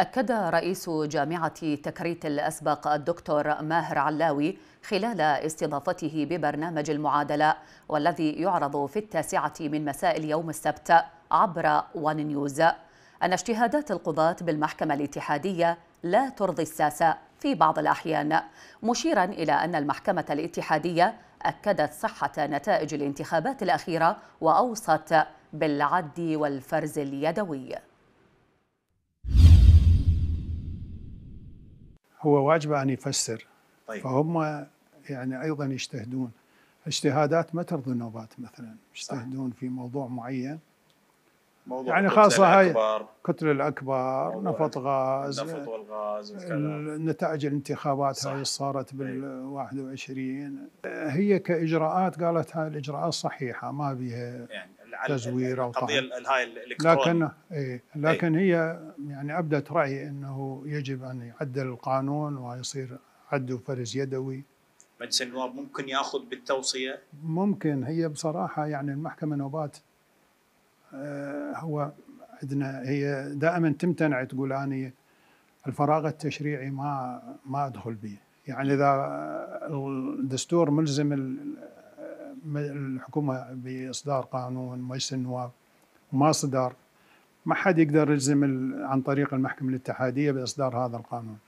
أكد رئيس جامعة تكريت الأسبق الدكتور ماهر علاوي خلال استضافته ببرنامج المعادلة والذي يعرض في التاسعة من مساء اليوم السبت عبر وان نيوز أن اجتهادات القضاة بالمحكمة الاتحادية لا ترضي الساسة في بعض الأحيان مشيرا إلى أن المحكمة الاتحادية أكدت صحة نتائج الانتخابات الأخيرة وأوصت بالعد والفرز اليدوي هو واجبه ان يفسر طيب. فهم يعني ايضا يجتهدون اجتهادات ما ترضي النوبات مثلا يجتهدون في موضوع معين موضوع يعني خاصة هاي كتل الأكبار نفط غاز نفط والغاز نتائج الانتخابات صح. هاي صارت بال 21 إيه. هي كإجراءات قالت هاي الإجراءات صحيحة ما بها يعني تزوير او القضيه هاي الالكترونيه لكن إيه، إيه. لكن هي يعني ابدت رايي انه يجب ان يعدل القانون ويصير عدو وفرز يدوي مجلس النواب ممكن ياخذ بالتوصيه ممكن هي بصراحه يعني المحكمه نوبات آه، هو عندنا هي دائما تمتنع تقول اني الفراغ التشريعي ما ما ادخل به يعني اذا الدستور ملزم الحكومه باصدار قانون مجلس النواب وما صدر ما حد يقدر يلزم عن طريق المحكمه الاتحاديه باصدار هذا القانون